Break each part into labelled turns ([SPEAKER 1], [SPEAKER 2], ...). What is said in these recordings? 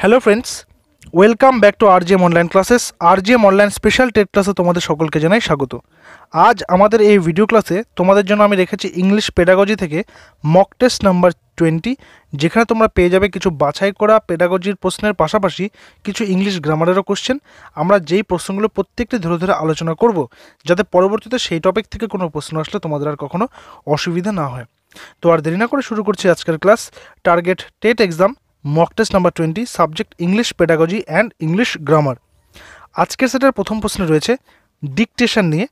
[SPEAKER 1] Hello friends welcome back to R M online classes R M online special TET ক্লাসে তোমাদের সকলকে জানাই স্বাগত আজ আমাদের এই ভিডিও ক্লাসে তোমাদের জন্য আমি রেখেছি ইংলিশ পেডাগজি থেকে মক টেস্ট নাম্বার টোয়েন্টি যেখানে তোমরা পেয়ে যাবে কিছু বাছাই করা পেডাগজির প্রশ্নের পাশাপাশি কিছু ইংলিশ গ্রামারেরও কোশ্চেন আমরা যেই প্রশ্নগুলো প্রত্যেকটি ধরে ধরে আলোচনা করব যাতে পরবর্তীতে সেই টপিক থেকে কোনো প্রশ্ন আসলে তোমাদের আর কখনও অসুবিধা না হয় তো আর দেরি না করে শুরু করছি আজকের class target TET exam mock test number twenty subject English pedagogy and English grammar আজকের সেটার প্রথম প্রশ্ন রয়েছে ডিকটেশন নিয়ে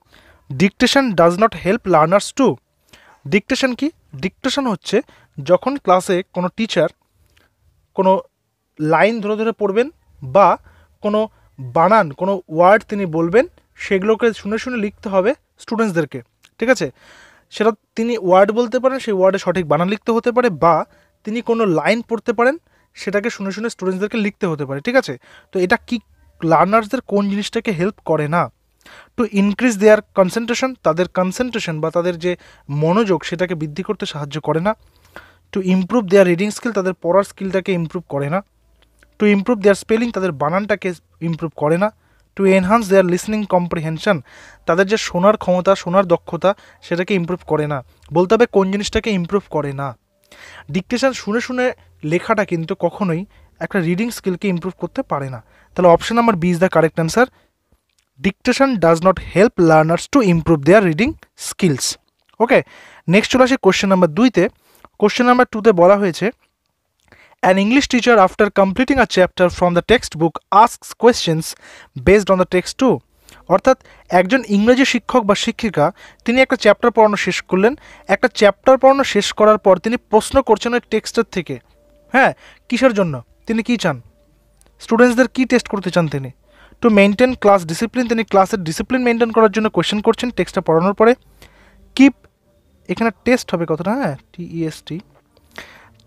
[SPEAKER 1] dictation does not help learners to dictation কি ডিকটেশন হচ্ছে যখন ক্লাসে কোনো টিচার কোনো লাইন ধরে ধরে পড়বেন বা কোনো বানান কোনো ওয়ার্ড তিনি বলবেন সেগুলোকে শুনে শুনে লিখতে হবে স্টুডেন্টসদেরকে ঠিক আছে সেটা তিনি ওয়ার্ড বলতে পারেন সেই ওয়ার্ডে সঠিক বানান লিখতে হতে পারে বা তিনি কোনো লাইন পড়তে পারেন সেটাকে শুনে শুনে স্টুডেন্টসদেরকে লিখতে হতে পারে ঠিক আছে তো এটা কি লার্নার্সদের কোন জিনিসটাকে হেল্প করে না টু ইনক্রিজ দেয়ার কনসেন্ট্রেশন তাদের কনসেন্ট্রেশন বা তাদের যে মনোযোগ সেটাকে বৃদ্ধি করতে সাহায্য করে না to improve their reading skill তাদের পড়ার স্কিলটাকে ইম্প্রুভ করে না টু ইম্প্রুভ দেয়ার স্পেলিং তাদের বানানটাকে ইম্প্রুভ করে না to enhance their listening comprehension তাদের যে শোনার ক্ষমতা শোনার দক্ষতা সেটাকে ইম্প্রুভ করে না বলতে হবে কোন জিনিসটাকে ইম্প্রুভ করে না ডিকটেশন শুনে শুনে লেখাটা কিন্তু কখনোই একটা রিডিং স্কিলকে ইম্প্রুভ করতে পারে না তাহলে option number B is the correct answer dictation does not help learners to improve their reading skills okay next চলে আসে কোশ্চেন নাম্বার দুইতে কোশ্চেন নাম্বার টুতে বলা হয়েছে English teacher after completing a chapter from the text textbook asks questions based on the text to অর্থাৎ একজন ইংরেজি শিক্ষক বা শিক্ষিকা তিনি একটা চ্যাপ্টার পড়ানো শেষ করলেন একটা চ্যাপ্টার পড়ানো শেষ করার পর তিনি প্রশ্ন করছেন ওই টেক্সটের থেকে হ্যাঁ কিসের জন্য তিনি কি চান স্টুডেন্টসদের কি টেস্ট করতে চান তিনি টু মেনটেন ক্লাস ডিসিপ্লিন তিনি ক্লাসের ডিসিপ্লিন মেনটেন করার জন্য কোয়েশ্চেন করছেন টেক্সটটা পড়ানোর পরে কিপ এখানে টেস্ট হবে কথাটা হ্যাঁ T E S T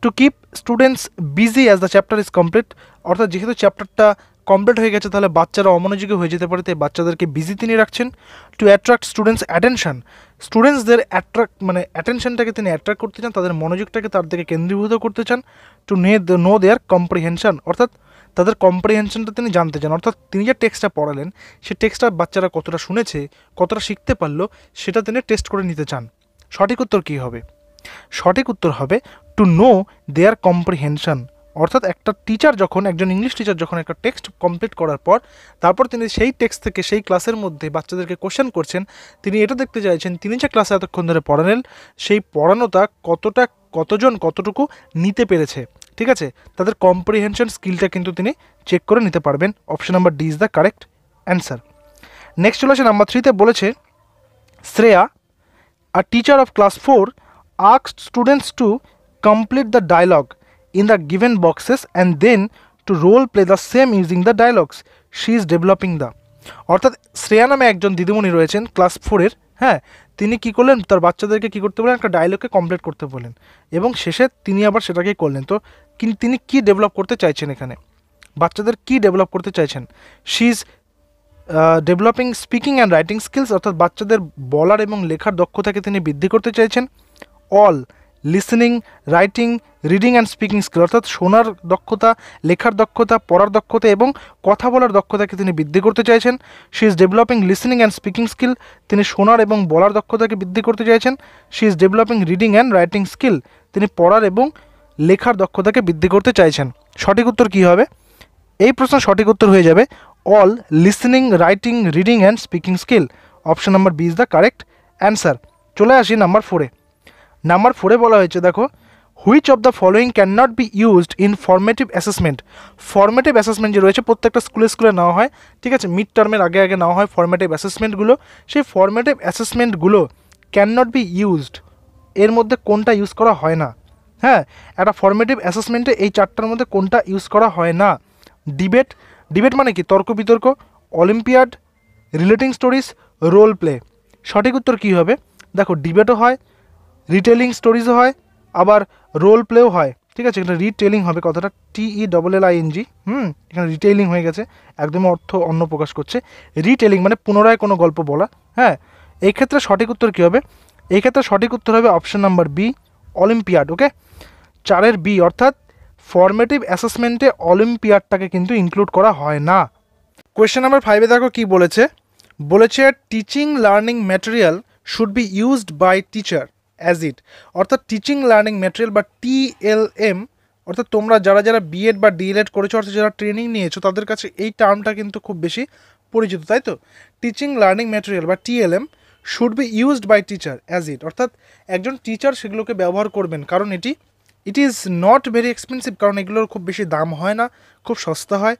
[SPEAKER 1] to keep students busy as the chapter is complete অর্থাৎ যেহেতু চ্যাপ্টারটা কমপ্লিট হয়ে গেছে তাহলে বাচ্চারা অমনোযোগী হয়ে যেতে পারে তাই বাচ্চাদেরকে বিজি তিনি রাখছেন টু অ্যাট্রাক্ট স্টুডেন্টস অ্যাটেনশান স্টুডেন্টসদের অ্যাট্রাক্ট মানে অ্যাটেনশনটাকে তিনি অ্যাট্রাক্ট করতে চান তাদের মনোযোগটাকে তার দিকে কেন্দ্রীভূত করতে চান টু নে নো দেয়ার কম্প্রিহেনশন অর্থাৎ তাদের কম্প্রিহেনশনটা তিনি জানতে চান অর্থাৎ তিনি যে টেক্সটটা পড়ালেন সে টেক্সটটা বাচ্চারা কতটা শুনেছে কতটা শিখতে পারলো সেটা তিনি টেস্ট করে নিতে চান সঠিক উত্তর কী হবে সঠিক উত্তর হবে টু নো দেয়ার কম্প্রিহেনশন অর্থাৎ একটা টিচার যখন একজন ইংলিশ টিচার যখন একটা টেক্সট কমপ্লিট করার পর তারপর তিনি সেই টেক্সট থেকে সেই ক্লাসের মধ্যে বাচ্চাদেরকে কোশ্চেন করছেন তিনি এটা দেখতে চাইছেন তিনি যে ক্লাসে এতক্ষণ ধরে পড়ানেন সেই পড়ানোটা কতটা কতজন কতটুকু নিতে পেরেছে ঠিক আছে তাদের কম্প্রিহেনশন স্কিলটা কিন্তু তিনি চেক করে নিতে পারবেন option number D is the correct answer next চলে আসে নাম্বার থ্রিতে বলেছে Shreya a teacher of class four asks students to complete the dialogue in the given boxes and then to role play the same using the dialogues. She is developing the অর্থাৎ শ্রেয়া নামে একজন দিদিমণি রয়েছেন class ফোরের হ্যাঁ তিনি কি করলেন তার বাচ্চাদেরকে কি করতে বলেন একটা ডায়লগকে কমপ্লিট করতে বলেন এবং শেষে তিনি আবার সেটাকে করলেন তো তিনি কি ডেভেলপ করতে চাইছেন এখানে বাচ্চাদের কি ডেভেলপ করতে চাইছেন she is developing speaking and writing skills অর্থাৎ বাচ্চাদের বলার এবং লেখার দক্ষতাকে তিনি বৃদ্ধি করতে চাইছেন all listening writing reading and speaking skill অর্থাৎ শোনার দক্ষতা লেখার দক্ষতা পড়ার দক্ষতা এবং কথা বলার দক্ষতাকে তিনি বৃদ্ধি করতে চাইছেন she is developing listening and speaking skill তিনি শোনার এবং বলার দক্ষতাকে বৃদ্ধি করতে চাইছেন she is developing reading and writing skill তিনি পড়ার এবং লেখার দক্ষতাকে বৃদ্ধি করতে চাইছেন সঠিক উত্তর কী হবে এই প্রশ্ন সঠিক উত্তর হয়ে যাবে all listening writing reading and speaking skill option number B is the correct answer চলে আসি নাম্বার ফোরে নাম্বার ফোরে বলা হয়েছে দেখো which of the following can not be used in formative assessment formative assessment যে রয়েছে প্রত্যেকটা স্কুলে স্কুলে নেওয়া হয় ঠিক আছে মিড টার্মের আগে আগে নেওয়া হয় ফর্মেটিভ অ্যাসেসমেন্টগুলো সেই ফর্মেটিভ অ্যাসেসমেন্টগুলো ক্যান নট বি ইউজড এর মধ্যে কোনটা ইউজ করা হয় না হ্যাঁ একটা ফর্মেটিভ অ্যাসেসমেন্টে এই চারটার মধ্যে কোনটা ইউজ করা হয় না ডিবেট ডিবেট মানে কি তর্ক বিতর্ক olympiad relating stories role play সঠিক উত্তর কী হবে দেখো ডিবেটও হয় রিটেলিং স্টোরিজও হয় আবার রোল প্লেও হয় ঠিক আছে এটা রিটেলিং হবে কথাটা T E double L I N G hmm এখানে রিটেলিং হয়ে গেছে একদমই অর্থ অন্য প্রকাশ করছে রিটেলিং মানে পুনরায় কোনো গল্প বলা হ্যাঁ এই ক্ষেত্রে সঠিক উত্তর কী হবে এই ক্ষেত্রে সঠিক উত্তর হবে option number B olympiad okay চারের বি অর্থাৎ ফর্মেটিভ অ্যাসেসমেন্টে অলিম্পিয়াডটাকে কিন্তু ইনক্লুড করা হয় না কোয়েশ্চেন নাম্বার ফাইভে দেখো কী বলেছে বলেছে teaching learning material should be used by teacher as it অর্থাৎ টিচিং লার্নিং মেটেরিয়াল বা টিএলএম অর্থাৎ তোমরা যারা যারা বিএড বা ডিএলএড করেছো অর্থাৎ যারা ট্রেনিং নিয়েছো তাদের কাছে এই টার্মটা কিন্তু খুব বেশি পরিচিত তাই তো টিচিং লার্নিং ম্যাটেরিয়াল বা TLM should be used by teacher as it অর্থাৎ একজন টিচার সেগুলোকে ব্যবহার করবেন কারণ এটি it is not very expensive কারণ এগুলোর খুব বেশি দাম হয় না খুব সস্তা হয়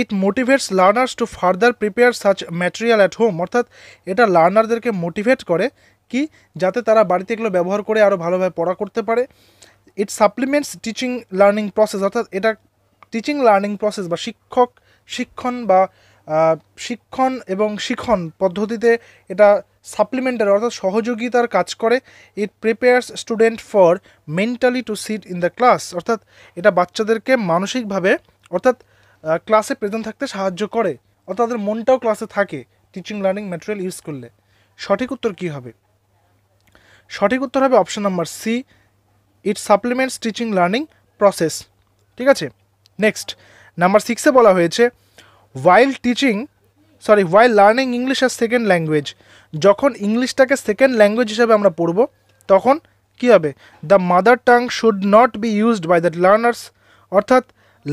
[SPEAKER 1] it motivates learners to further prepare such material at home অর্থাৎ এটা লার্নারদেরকে মোটিভেট করে কি যাতে তারা বাড়িতে এগুলো ব্যবহার করে আরও ভালোভাবে পড়া করতে পারে it supplements teaching learning process অর্থাৎ এটা টিচিং লার্নিং প্রসেস বা শিক্ষক শিক্ষণ বা শিক্ষণ এবং শিখন পদ্ধতিতে এটা সাপ্লিমেন্টারি অর্থাৎ সহযোগিতার কাজ করে it prepares student for mentally to sit in the class অর্থাৎ এটা বাচ্চাদেরকে মানসিকভাবে অর্থাৎ ক্লাসে প্রেজেন্ট থাকতে সাহায্য করে অর্থাৎ তাদের মনটাও ক্লাসে থাকে টিচিং লার্নিং ম্যাটেরিয়াল ইউজ করলে সঠিক উত্তর কী হবে সঠিক উত্তর হবে option number C it supplements teaching learning process ঠিক আছে নেক্সট নাম্বার সিক্সে বলা হয়েছে while teaching sorry while learning English আর সেকেন্ড ল্যাঙ্গুয়েজ যখন ইংলিশটাকে সেকেন্ড ল্যাঙ্গুয়েজ হিসাবে আমরা পড়ব তখন কী হবে the mother tongue should not be used by that learners অর্থাৎ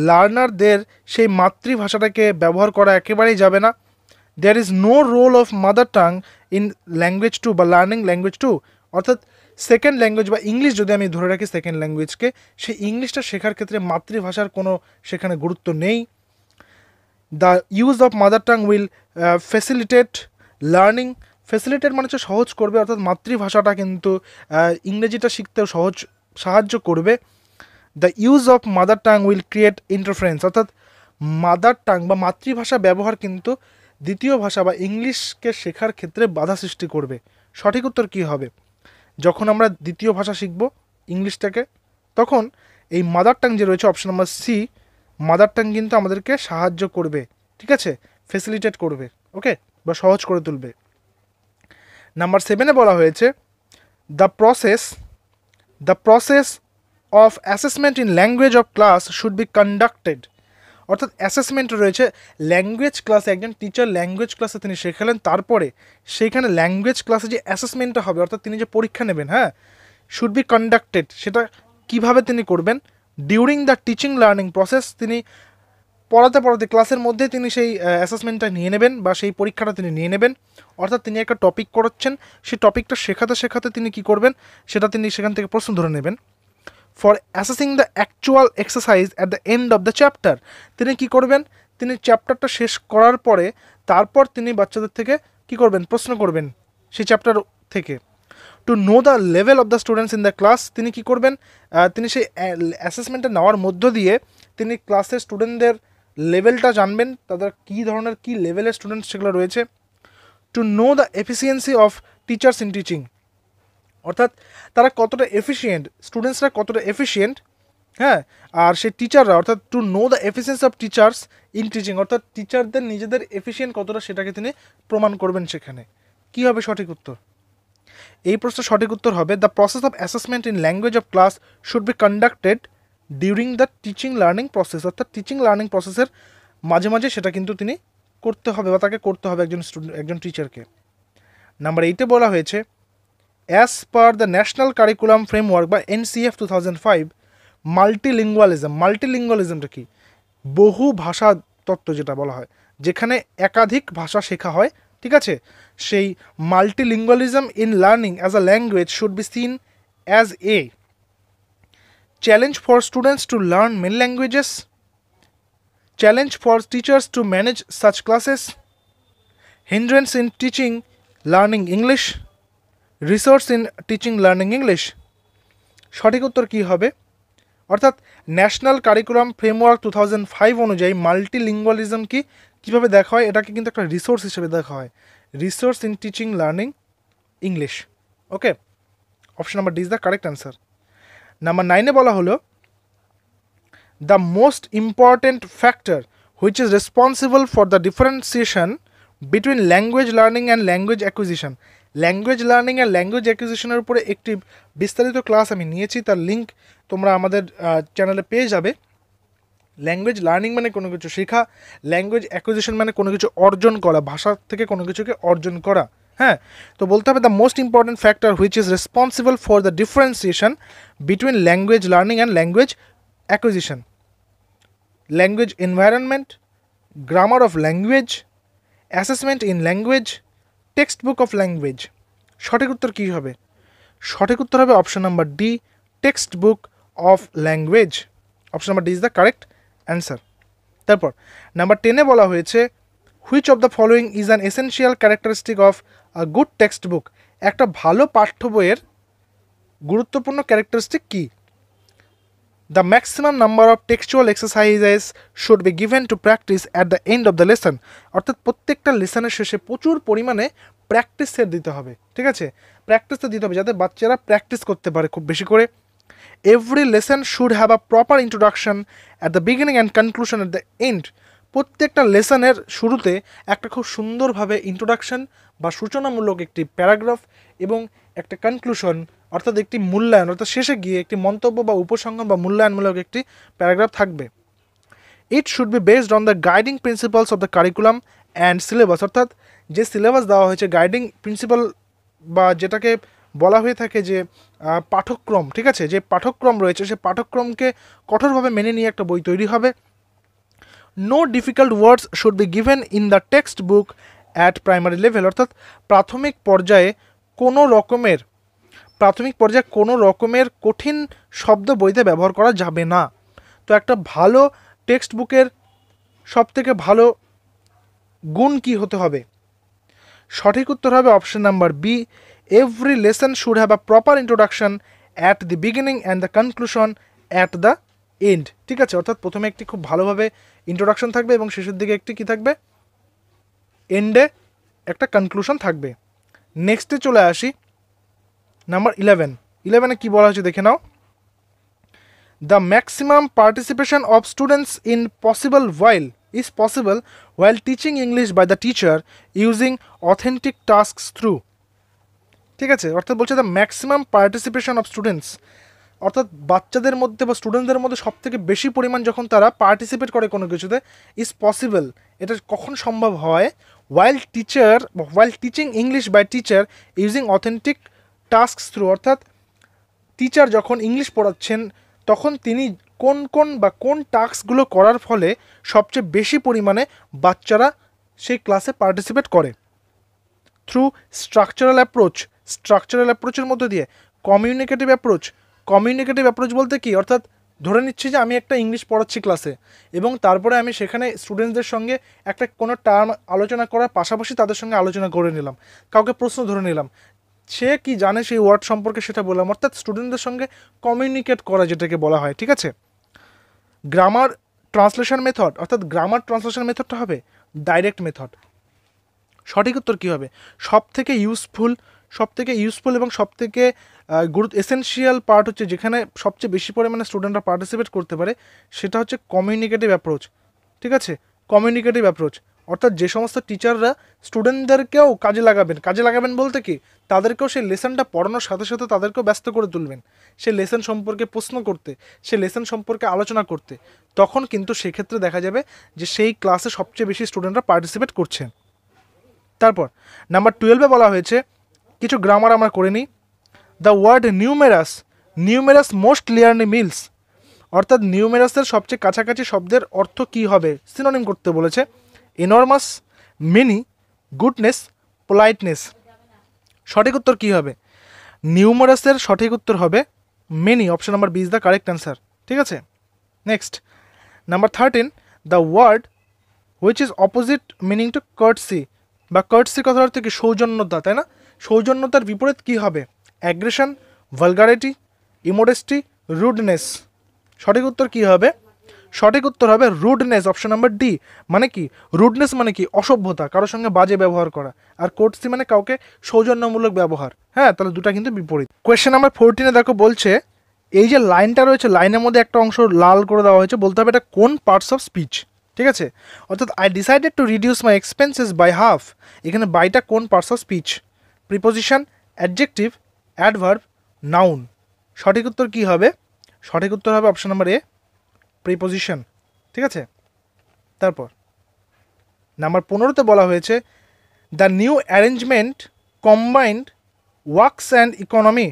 [SPEAKER 1] লার্নারদের সেই মাতৃভাষাটাকে ব্যবহার করা একেবারেই যাবে না there is no role of mother tongue in language two বা লার্নিং ল্যাঙ্গুয়েজ টু অর্থাৎ সেকেন্ড ল্যাঙ্গুয়েজ বা ইংলিশ যদি আমি ধরে রাখি সেকেন্ড ল্যাঙ্গুয়েজকে সেই ইংলিশটা শেখার ক্ষেত্রে মাতৃভাষার কোনো সেখানে গুরুত্ব নেই the use of mother tongue will facilitate learning facilitate মানে হচ্ছে সহজ করবে অর্থাৎ মাতৃভাষাটা কিন্তু uh, ইংরেজিটা শিখতেও সহজ সাহায্য করবে the use of mother tongue will create interference অর্থাৎ মাদার টাং বা মাতৃভাষা ব্যবহার কিন্তু দ্বিতীয় ভাষা বা ইংলিশকে শেখার ক্ষেত্রে বাধা সৃষ্টি করবে সঠিক উত্তর কী হবে যখন আমরা দ্বিতীয় ভাষা শিখব ইংলিশটাকে তখন এই মাদার টাং যে রয়েছে option number C mother tongue কিন্তু আমাদেরকে সাহায্য করবে ঠিক আছে ফেসিলিটেট করবে ওকে বা সহজ করে তুলবে নাম্বার সেভেনে বলা হয়েছে the process the process of assessment in language of class should be conducted অর্থাৎ অ্যাসেসমেন্ট রয়েছে ল্যাঙ্গুয়েজ ক্লাসে একজন টিচার ল্যাঙ্গুয়েজ ক্লাসে তিনি শেখালেন তারপরে সেইখানে ল্যাঙ্গুয়েজ ক্লাসে যে অ্যাসেসমেন্টটা হবে অর্থাৎ তিনি যে পরীক্ষা নেবেন হ্যাঁ শুড বি কন্ডাক্টেড সেটা কিভাবে তিনি করবেন during the teaching learning process তিনি পড়াতে পড়াতে ক্লাসের মধ্যে তিনি সেই অ্যাসেসমেন্টটা নিয়ে নেবেন বা সেই পরীক্ষাটা তিনি নিয়ে নেবেন অর্থাৎ তিনি একটা টপিক করাচ্ছেন সেই টপিকটা শেখাতে শেখাতে তিনি কি করবেন সেটা তিনি সেখান থেকে প্রশ্ন ধরে নেবেন for assessing the actual exercise at the end of the chapter তিনি কি করবেন তিনি চ্যাপ্টারটা শেষ করার পরে তারপর তিনি বাচ্চাদের থেকে কি করবেন প্রশ্ন করবেন সেই চ্যাপ্টার থেকে to know the level of the students in the class তিনি কি করবেন তিনি সেই অ্যাসেসমেন্টটা নেওয়ার মধ্য দিয়ে তিনি ক্লাসের স্টুডেন্টদের লেভেলটা জানবেন তাদের কী ধরনের কী লেভেলের স্টুডেন্টস সেগুলো রয়েছে to know the efficiency of teachers in teaching অর্থাৎ তারা কতটা এফিসিয়েন্ট স্টুডেন্টসরা কতটা এফিসিয়েন্ট হ্যাঁ আর সেই টিচাররা অর্থাৎ to know the efficiency of teachers in teaching অর্থাৎ টিচারদের নিজেদের এফিসিয়েন্ট কতটা সেটাকে তিনি প্রমাণ করবেন সেখানে কী হবে সঠিক উত্তর এই প্রশ্ন সঠিক উত্তর হবে the process of assessment in language of class should be conducted during the teaching learning process অর্থাৎ টিচিং লার্নিং প্রসেসের মাঝে মাঝে সেটা কিন্তু তিনি করতে হবে বা তাকে করতে হবে একজন স্টুডেন্ট একজন টিচারকে নাম্বার এইটে বলা হয়েছে as per the national curriculum framework বা NCF two thousand five multilingualism মাল্টিলিঙ্গুয়ালিজমটা কি বহু ভাষা তত্ত্ব যেটা বলা হয় যেখানে একাধিক ভাষা শেখা হয় ঠিক আছে সেই multilingualism in learning as a language should be seen as a challenge for students to learn main languages challenge for teachers to manage such classes hindrance in teaching learning English resource in teaching learning English সঠিক উত্তর কী হবে অর্থাৎ national curriculum framework two thousand five অনুযায়ী multilingualism কি কীভাবে দেখা হয় এটাকে কিন্তু একটা রিসোর্স হিসেবে দেখা হয় resource in teaching learning English okay option number D is the correct answer number নাইনে বলা হলো the most important factor which is responsible for the differentiation between language learning and language acquisition language learning আর language অ্যাকুইজিশনের উপরে একটি বিস্তারিত class আমি নিয়েছি তার লিঙ্ক তোমরা আমাদের চ্যানেলে পেয়ে যাবে ল্যাঙ্গুয়েজ লার্নিং মানে কোনো কিছু শেখা ল্যাঙ্গুয়েজ অ্যাকুইজিশন মানে কোনো কিছু অর্জন করা ভাষা থেকে কোনো কিছুকে অর্জন করা হ্যাঁ তো বলতে হবে the most important factor which is responsible for the differentiation between language learning and language acquisition language environment grammar of language assessment in language text book of language সঠিক উত্তর কী হবে সঠিক উত্তর হবে option number D text book of language option number D is the correct answer তারপর number টেনে বলা হয়েছে which of the following is an essential characteristic of a good text বুক একটা ভালো পাঠ্য বইয়ের গুরুত্বপূর্ণ ক্যারেক্টারিস্টিক কী The maximum number of textual exercises should be given to practice at the end of the lesson অর্থাৎ প্রত্যেকটা লেসনের শেষে প্রচুর পরিমাণে প্র্যাকটিস সেট দিতে হবে ঠিক আছে প্র্যাকটিস তো দিতে হবে যাতে বাচ্চারা প্র্যাকটিস করতে পারে খুব বেশি করে every lesson should have a proper introduction at the beginning and conclusion at the end প্রত্যেকটা লেসনের শুরুতে একটা খুব সুন্দরভাবে ইন্ট্রোডাকশন বা সূচনামূলক একটি প্যারাগ্রাফ এবং একটা কনক্লুশন অর্থাৎ একটি মূল্যায়ন অর্থাৎ শেষে গিয়ে একটি মন্তব্য বা উপসংগম বা মূল্যায়নমূলক একটি প্যারাগ্রাফ থাকবে it should be based on the guiding principles of the curriculum and syllabus অর্থাৎ যে সিলেবাস দেওয়া হয়েছে গাইডিং প্রিন্সিপাল বা যেটাকে বলা হয়ে থাকে যে পাঠক্রম ঠিক আছে যে পাঠক্রম রয়েছে সে পাঠক্রমকে কঠোরভাবে মেনে নিয়ে একটা বই তৈরি হবে no difficult words should be given in the text book at primary level অর্থাৎ প্রাথমিক পর্যায়ে কোনো রকমের প্রাথমিক পর্যায়ে কোনো রকমের কঠিন শব্দ বইতে ব্যবহার করা যাবে না তো একটা ভালো টেক্সট বুকের সবথেকে ভালো গুণ কি হতে হবে সঠিক উত্তর হবে option number B every lesson should have a proper introduction at the beginning and the conclusion at the end ঠিক আছে অর্থাৎ প্রথমে একটি খুব ভালোভাবে ইন্ট্রোডাকশন থাকবে এবং শেষের দিকে একটি কি থাকবে এন্ডে একটা কনক্লুশন থাকবে নেক্সটে চলে আসি নাম্বার ইলেভেন ইলেভেনে কী বলা হয়েছে দেখে now the maximum participation of students in possible while is possible while teaching English by the teacher using authentic task through ঠিক আছে অর্থাৎ বলছে the maximum participation of students অর্থাৎ বাচ্চাদের মধ্যে বা স্টুডেন্টদের মধ্যে সব থেকে বেশি পরিমাণ যখন তারা পার্টিসিপেট করে কোনো কিছুতে ইজ পসিবল এটা কখন সম্ভব হয় while teacher while teaching English by teacher using authentic task through অর্থাৎ টিচার যখন ইংলিশ পড়াচ্ছেন তখন তিনি কোন কোন বা কোন টাস্কগুলো করার ফলে সবচেয়ে বেশি পরিমাণে বাচ্চারা সেই ক্লাসে পার্টিসিপেট করে থ্রু স্ট্রাকচারাল অ্যাপ্রোচ স্ট্রাকচারাল অ্যাপ্রোচের মধ্যে দিয়ে কমিউনিকেটিভ অ্যাপ্রোচ কমিউনিকেটিভ অ্যাপ্রোচ বলতে কি অর্থাৎ ধরে নিচ্ছি যে আমি একটা ইংলিশ পড়াচ্ছি ক্লাসে এবং তারপরে আমি সেখানে স্টুডেন্টদের সঙ্গে একটা কোনো টার্ম আলোচনা করার পাশাপাশি তাদের সঙ্গে আলোচনা করে নিলাম কাউকে প্রশ্ন ধরে নিলাম সে কি জানে সেই ওয়ার্ড সম্পর্কে সেটা বললাম অর্থাৎ স্টুডেন্টদের সঙ্গে কমিউনিকেট করা যেটাকে বলা হয় ঠিক আছে গ্রামার ট্রান্সলেশন মেথড অর্থাৎ গ্রামার ট্রান্সলেশন মেথডটা হবে ডাইরেক্ট মেথড সঠিক উত্তর কী হবে সব থেকে ইউজফুল সব থেকে ইউজফুল এবং সব থেকে গুরু এসেনশিয়াল পার্ট হচ্ছে যেখানে সবচেয়ে বেশি পরিমাণে স্টুডেন্টরা পার্টিসিপেট করতে পারে সেটা হচ্ছে কমিউনিকেটিভ অ্যাপ্রোচ ঠিক আছে কমিউনিকেটিভ অ্যাপ্রোচ অর্থাৎ যে সমস্ত টিচাররা স্টুডেন্টদেরকেও কাজে লাগাবেন কাজে লাগাবেন বলতে কি তাদেরকেও সেই লেসনটা পড়ানোর সাথে সাথে তাদেরকেও ব্যস্ত করে তুলবেন সে লেসন সম্পর্কে প্রশ্ন করতে সে লেসন সম্পর্কে আলোচনা করতে তখন কিন্তু সেক্ষেত্রে দেখা যাবে যে সেই ক্লাসে সবচেয়ে বেশি স্টুডেন্টরা পার্টিসিপেট করছেন তারপর নাম্বার টুয়েলভে বলা হয়েছে কিছু গ্রামার আমরা করে নিই the word numerous numerous most লেয়ারনি মিলস অর্থাৎ নিউমেরাসের সবচেয়ে কাছাকাছি শব্দের অর্থ কি হবে সিনোনিম করতে বলেছে এনর্মাস মিনি গুডনেস পোলাইটনেস সঠিক উত্তর কী হবে নিউমেরাসের সঠিক উত্তর হবে many option number B is the correct answer ঠিক আছে next number thirteen the word which is opposite meaning to courtesy বা কার্টসি কথার অর্থ কি সৌজন্যতা তাই না সৌজন্যতার বিপরীত কী হবে অ্যাগ্রেশন ভালগারিটি ইমোডেস্টি রুডনেস সঠিক উত্তর কী হবে সঠিক উত্তর হবে রুডনেস অপশন নাম্বার ডি মানে কি রুডনেস মানে কি অসভ্যতা কারোর সঙ্গে বাজে ব্যবহার করা আর কোর্টসি মানে কাউকে সৌজন্যমূলক ব্যবহার হ্যাঁ তাহলে দুটা কিন্তু বিপরীত কোয়েশ্চেন নাম্বার ফোরটিনে দেখো বলছে এই যে লাইনটা রয়েছে লাইনের মধ্যে একটা অংশ লাল করে দেওয়া হয়েছে বলতে হবে এটা কোন পার্টস অফ স্পিচ ঠিক আছে অর্থাৎ I decided to reduce my expenses by half এখানে বাইটা কোন parts of speech preposition adjective adverb noun সঠিক উত্তর কী হবে সঠিক উত্তর হবে অপশান নাম্বার এ প্রিপোজিশন ঠিক আছে তারপর নাম্বার পনেরোতে বলা হয়েছে the new arrangement combined works and economy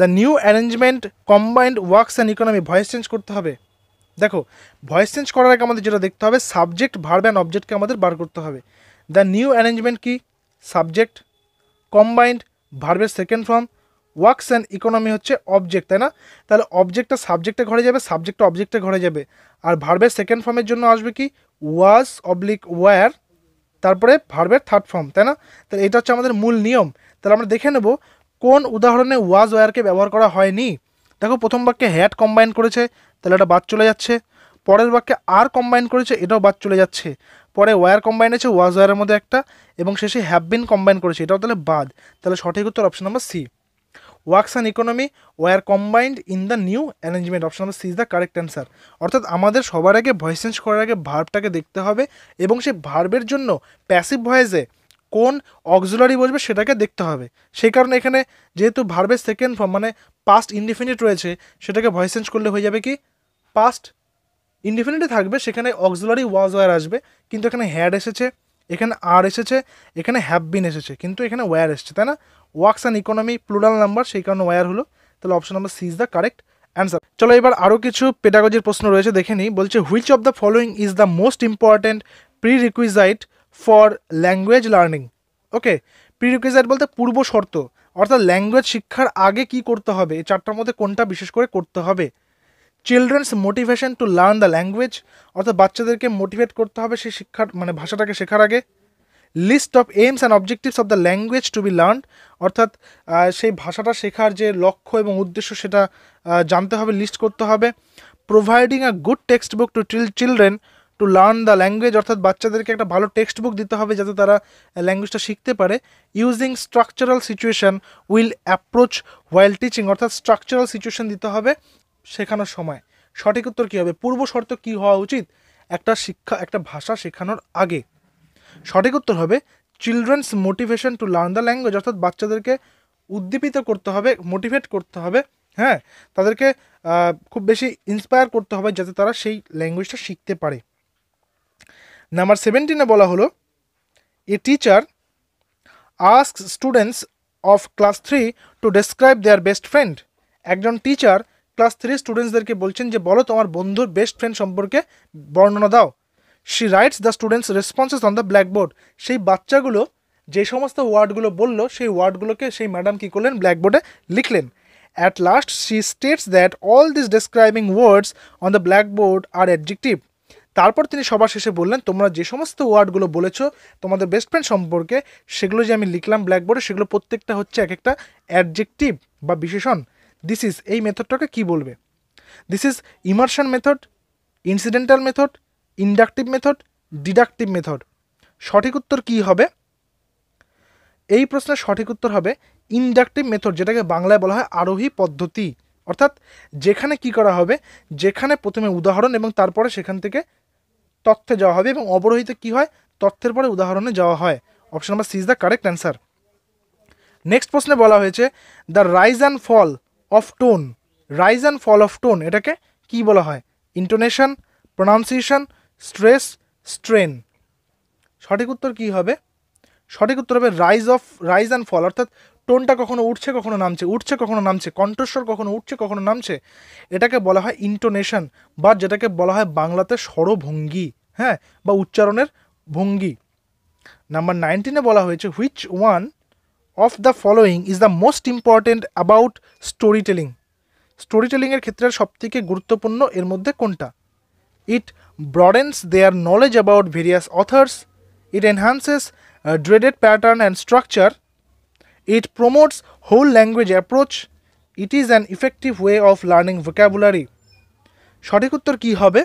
[SPEAKER 1] the new arrangement combined works and economy voice change করতে হবে দেখো ভয়েস চেঞ্জ করার আগে আমাদের যেটা দেখতে হবে সাবজেক্ট ভার্ব অ্যান্ড অবজেক্টকে আমাদের বার করতে হবে দ্য নিউ অ্যারেঞ্জমেন্ট কি সাবজেক্ট কম্বাইন্ড ভার্বের second form works and economy হচ্ছে অবজেক্ট তাই না তাহলে অবজেক্টটা সাবজেক্টে ঘরে যাবে সাবজেক্টটা অবজেক্টে ঘরে যাবে আর ভার্বের সেকেন্ড ফর্মের জন্য আসবে কি ওয়াজ অবলিক ওয়ার তারপরে ভার্বের থার্ড ফর্ম তাই না তাহলে এটা হচ্ছে আমাদের মূল নিয়ম তাহলে আমরা দেখে নেব কোন উদাহরণে ওয়াজ ওয়ারকে ব্যবহার করা হয়নি দেখো প্রথম বাক্যে হ্যাট কম্বাইন করেছে তাহলে এটা বাদ চলে যাচ্ছে পরের বাক্যে আর কম্বাইন করেছে এটাও বাদ চলে যাচ্ছে পরে ওয়ার কম্বাইন আছে ওয়াজ ওয়ারের মধ্যে একটা এবং শেষে হ্যাভ বিন কম্বাইন করেছে এটাও তাহলে বাদ তাহলে সঠিক উত্তর option number C works and economy were combined in the new arrangement option number C is the correct answer অর্থাৎ আমাদের সবার আগে ভয়েস চেঞ্জ করার আগে ভার্বটাকে দেখতে হবে এবং সেই ভার্বের জন্য প্যাসিভ ভয়েসে কোন অক্সুলারি বসবে সেটাকে দেখতে হবে সেই কারণে এখানে যেহেতু ভার্বের সেকেন্ড ফর্ম মানে পাস্ট ইনডিফিনিট রয়েছে সেটাকে ভয়েস চেঞ্জ করলে হয়ে যাবে কি পাস্ট ইনডিফিনিটে থাকবে সেখানে অক্সিলারি ওয়াজ ওয়ার আসবে কিন্তু এখানে হ্যাড এসেছে এখানে আর এসেছে এখানে হ্যাভ বিন এসেছে কিন্তু এখানে ওয়্যার এসেছে তাই না works and economy plural number সেই কারণে ওয়্যার হলো তাহলে option number C is the correct answer চলো এবার আরও কিছু পেডাগজির প্রশ্ন রয়েছে দেখে নিই বলছে which of the following is the most important prerequisite for language learning okay prerequisite বলতে পূর্ব শর্ত অর্থাৎ ল্যাঙ্গুয়েজ শিক্ষার আগে কি করতে হবে এই চারটার মধ্যে কোনটা বিশেষ করে করতে হবে children's motivation to learn the language অর্থাৎ বাচ্চাদেরকে মোটিভেট করতে হবে সেই শিক্ষার মানে ভাষাটাকে শেখার আগে list of aims and objectives of the language to be learn অর্থাৎ সেই ভাষাটা শেখার যে লক্ষ্য এবং উদ্দেশ্য সেটা জানতে হবে লিস্ট করতে হবে providing a good text book to children to learn the language অর্থাৎ বাচ্চাদেরকে একটা ভালো টেক্সট বুক দিতে হবে যাতে তারা ল্যাঙ্গুয়েজটা শিখতে পারে using structural situation will approach while teaching অর্থাৎ স্ট্রাকচারাল সিচুয়েশান দিতে হবে শেখানোর সময় সঠিক উত্তর কী হবে পূর্ব শর্ত কী হওয়া উচিত একটা শিক্ষা একটা ভাষা শেখানোর আগে সঠিক উত্তর হবে children's motivation to learn the language অর্থাৎ বাচ্চাদেরকে উদ্দীপিত করতে হবে মোটিভেট করতে হবে হ্যাঁ তাদেরকে খুব বেশি ইন্সপায়ার করতে হবে যাতে তারা সেই ল্যাঙ্গুয়েজটা শিখতে পারে নাম্বার সেভেন্টিনে বলা হলো a teacher ask students of class three to describe their best friend একজন টিচার ক্লাস থ্রি স্টুডেন্টসদেরকে বলছেন যে বলো তোমার বন্ধুর বেস্ট ফ্রেন্ড সম্পর্কে বর্ণনা দাও she writes the students responses on the blackboard সেই বাচ্চাগুলো যে সমস্ত ওয়ার্ডগুলো বলল সেই ওয়ার্ডগুলোকে সেই ম্যাডাম কী করলেন ব্ল্যাকবোর্ডে লিখলেন at last she states that all this describing words on the blackboard are adjective তারপর তিনি সবার শেষে বললেন তোমরা যে সমস্ত ওয়ার্ডগুলো বলেছ তোমাদের বেস্ট ফ্রেন্ড সম্পর্কে সেগুলো যে আমি লিখলাম ব্ল্যাকবোর্ডে সেগুলো প্রত্যেকটা হচ্ছে এক একটা অ্যাডজেক্টিভ বা বিশেষণ দিস ইজ এই মেথডটাকে কি বলবে this is immersion method incidental method inductive method deductive method সঠিক উত্তর কি হবে এই প্রশ্নের সঠিক উত্তর হবে ইন্ডাকটিভ মেথড যেটাকে বাংলায় বলা হয় আরোহী পদ্ধতি অর্থাৎ যেখানে কি করা হবে যেখানে প্রথমে উদাহরণ এবং তারপরে সেখান থেকে তথ্যে যাওয়া হবে এবং অবরোহিত কি হয় তথ্যের পরে উদাহরণে যাওয়া হয় option number C is the correct answer next প্রশ্নে বলা হয়েছে the rise and fall of tone rise and fall of tone এটাকে কি বলা হয় ইন্টোনেশন প্রোনাউন্সিয়েশন স্ট্রেস স্ট্রেন সঠিক উত্তর কি হবে সঠিক উত্তর হবে rise of rise and fall অর্থাৎ টোনটা কখনো উঠছে কখনো নামছে উঠছে কখনো নামছে কণ্ঠস্বর কখনো উঠছে কখনো নামছে এটাকে বলা হয় ইন্টোনেশন বা যেটাকে বলা হয় বাংলাতে স্বরভঙ্গি হ্যাঁ বা উচ্চারণের ভঙ্গি নাম্বার নাইনটিনে বলা হয়েছে which one of the following is the most important about story telling story টেলিংয়ের ক্ষেত্রে সবথেকে গুরুত্বপূর্ণ এর মধ্যে কোনটা it broadens their knowledge about various authors it enhances dreaded pattern and structure it promotes whole language approach it is an effective way of learning vocabulary সঠিক উত্তর কী হবে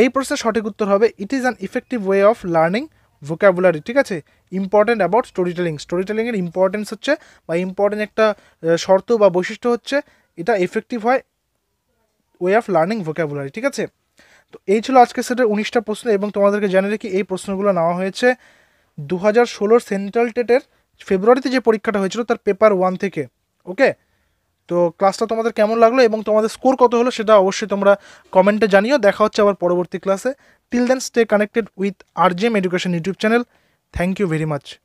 [SPEAKER 1] এই প্রশ্নের সঠিক উত্তর হবে it is an effective way of learning vocabulary ঠিক আছে important about story telling story টেলিংয়ের ইম্পর্টেন্স হচ্ছে বা ইম্পর্টেন্ট একটা শর্ত বা বৈশিষ্ট্য হচ্ছে এটা এফেক্টিভ হয় ওয়ে অফ লার্নিং ভোকাবুলারি ঠিক আছে তো এই ছিল আজকে সেটের উনিশটা প্রশ্ন এবং তোমাদেরকে জানে রেখে এই প্রশ্নগুলো নেওয়া হয়েছে দু হাজার ষোলোর সেন্ট্রাল টেটের ফেব্রুয়ারিতে যে পরীক্ষাটা হয়েছিল তার পেপার ওয়ান থেকে ওকে তো ক্লাসটা তোমাদের কেমন লাগলো এবং তোমাদের স্কোর কত হলো সেটা অবশ্যই তোমরা কমেন্টে জানিও দেখা হচ্ছে আবার পরবর্তী ক্লাসে till then stay connected with rgm education youtube channel thank you very much